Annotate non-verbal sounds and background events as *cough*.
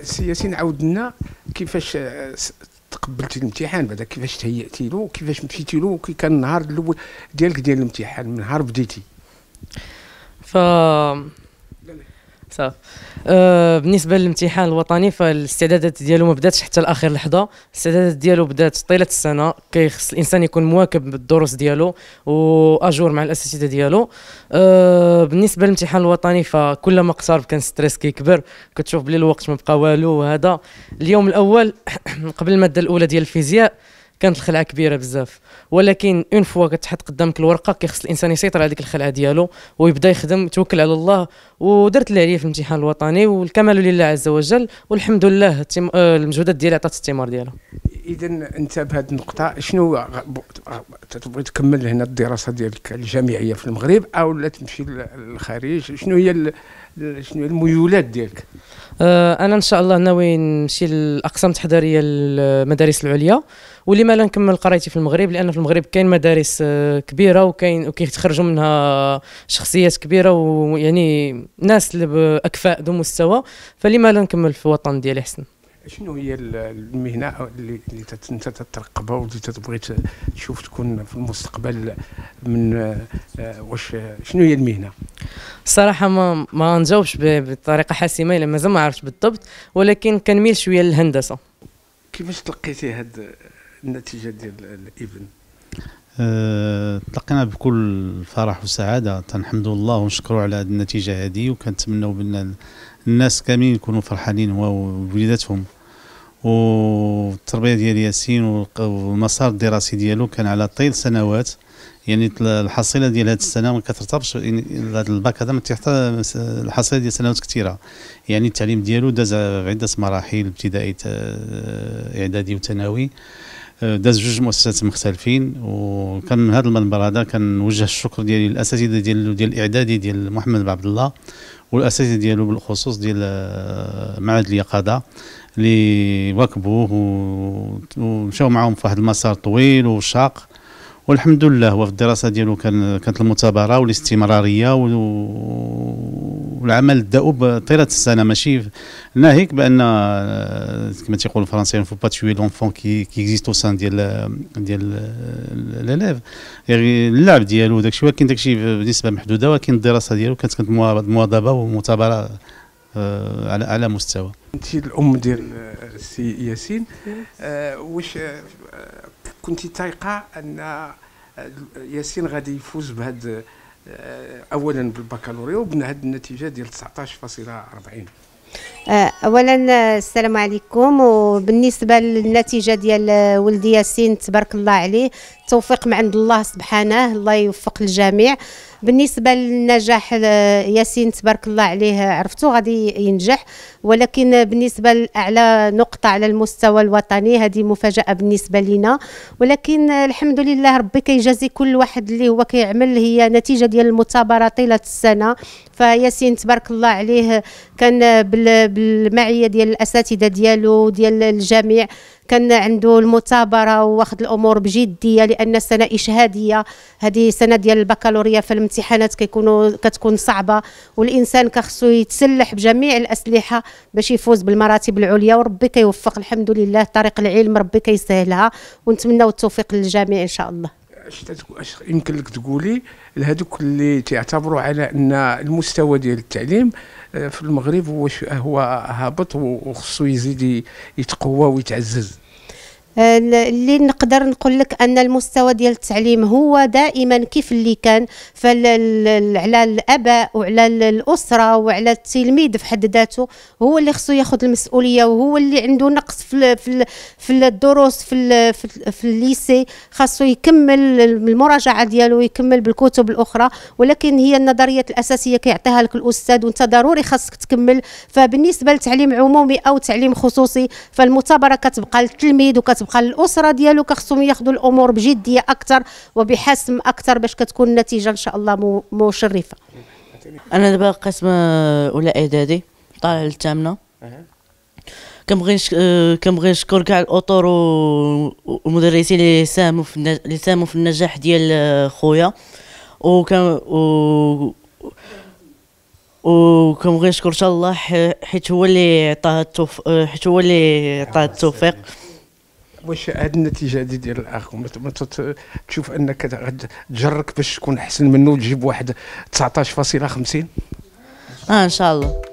السياسي نعاود لنا كيفاش آه، تقبلتي الامتحان بعدا كيفاش تهيأتي له كيفاش مشيتي له كي كان النهار الاول ديالك ديال الامتحان من نهار بديتي ف صافي أه بالنسبه للامتحان الوطني فالاستعدادات ديالو ما بداتش حتى لاخر لحظه الاستعدادات ديالو بدات طيله السنه كيخص الانسان يكون مواكب بالدروس ديالو واجور مع الاساتذه ديالو أه بالنسبه للامتحان الوطني فكل ما اقترب كان ستريس كيكبر كتشوف بلي الوقت ما بقى والو وهذا اليوم الاول *clears throat* قبل الماده الاولى ديال الفيزياء كانت الخلعه كبيره بزاف ولكن اون فوا كتحط قدامك الورقه كيخص الانسان يسيطر على ديك الخلعه ديالو ويبدا يخدم توكل على الله ودرت اللي عليا في الامتحان الوطني والكمال لله عز وجل والحمد لله التم... آه، المجهودات ديالي عطات الثمار ديالها اذا انت بهذه النقطه شنو تبغي تكمل هنا الدراسه ديالك الجامعيه في المغرب او لا تمشي للخارج شنو هي شنو هي الميولات ديالك آه، انا ان شاء الله ناوي نمشي للاقسام التحضيريه للمدارس العليا واللي ما نكمل قرايتي في المغرب لان في المغرب كاين مدارس آه، كبيره وكاين وكيتخرجوا منها شخصيات كبيره ويعني ناس اكفاء ذو مستوى فلما لا نكمل في الوطن ديالي احسن شنو هي المهنه اللي انت تترقبها واللي تبغي تشوف تكون في المستقبل من آه، واش شنو هي المهنه صراحه ما ما نجاوبش بطريقه حاسمه الا مازال ما عرفتش بالضبط ولكن كنميل شويه للهندسه كيفاش تلقيتي هاد النتيجه ديال الابن أه، تلقينا بكل فرح وسعاده تنحمد الله ونشكره على هذه النتيجه هذه وكنتمنوا بان الناس كاملين يكونوا فرحانين هو ووليداتهم والتربيه ديال ياسين والمسار الدراسي ديالو كان على طيل سنوات يعني الحصيله ديال هذه السنه ما كترتبش يعني هذا الباك هذا ما الحصيله ديال سنوات كثيره يعني التعليم ديالو داز عده مراحل ابتدائي اعدادي وثانوي داز جوج مؤسسات مختلفين وكان من هذا المنبر هذا كنوجه الشكر ديالي للاساتذه ديال ديال الاعدادي ديال محمد بن عبد الله والاساتذه ديالو بالخصوص ديال آه، معهد اليقظه اللي واكبوه ومشاو معاهم في واحد المسار طويل وشاق والحمد لله هو في الدراسه ديالو كان كانت المثابره والاستمراريه والعمل الدؤوب طيله السنه ماشي ناهيك بان آه، كما تيقول الفرنسيين فو با تشوي لونفون كي كيكزيست او سان ديال ديال ليليف يعني اللعب ديالو داكشي ولكن داكشي بنسبه محدوده ولكن الدراسه ديالو كانت كانت مواظبه ومثابره آه، على اعلى مستوى انت الام ديال آه، السي ياسين آه، واش كنت تايقه ان ياسين غادي يفوز بهذا اولا بالبكالوريا وبهذه النتيجه ديال 19.40 اولا السلام عليكم وبالنسبه للنتيجه ديال ولدي ياسين تبارك الله عليه التوفيق من عند الله سبحانه الله يوفق الجميع بالنسبه للنجاح آه، ياسين تبارك الله عليه عرفتو غادي ينجح ولكن بالنسبه لاعلى نقطه على المستوى الوطني هذه مفاجاه بالنسبه لنا ولكن الحمد لله ربي كيجازي كل واحد اللي هو كيعمل هي نتيجه ديال المثابره طيله السنه فياسين تبارك الله عليه كان بالمعيه ديال الاساتذه ديالو ديال الجميع كان عنده المثابره واخذ الامور بجديه لان السنه اشهاديه هذه سنه ديال البكالوريا فالامتحانات كيكونوا كتكون صعبه والانسان كخصو يتسلح بجميع الاسلحه باش يفوز بالمراتب العليا وربي كيوفق الحمد لله طريق العلم ربي كيسهلها ونتمناو التوفيق للجميع ان شاء الله اش اش يمكن لك تقولي لهذوك اللي تعتبروا على ان المستوى ديال التعليم آه، في المغرب هو هو هابط وخصو يزيد يتقوى ويتعزز اللي نقدر نقول لك ان المستوى ديال التعليم هو دائما كيف اللي كان فعلى الاباء وعلى الاسره وعلى التلميذ في حد ذاته هو اللي خصو ياخذ المسؤوليه وهو اللي عنده نقص في في في الدروس في في الليسي خاصو يكمل المراجعه ديالو يكمل بالكتب الاخرى ولكن هي النظريات الاساسيه كيعطيها لك الاستاذ وانت ضروري خاصك تكمل فبالنسبه للتعليم عمومي او تعليم خصوصي فالمتابره كتبقى للتلميذ وكتبقى قال الاسره ديالو كخصهم ياخذوا الامور بجديه اكثر وبحسم اكثر باش كتكون النتيجه ان شاء الله مشرفه انا دابا قسم اولى آه، اعدادي طالع للثامنه كنبغي آه، كنبغي نشكر كاع الاطر والمدرسين اللي ساهموا في اللي ساهموا في النجاح ديال آه، خويا و و كنبغي نشكر ان شاء الله حيت هو اللي عطاه التوفيق حيت هو اللي عطاه التوفيق واش هاد النتيجه هادي ديال الاخ تشوف انك تجرك باش تكون احسن منه وتجيب واحد 19.50 اه ان شاء الله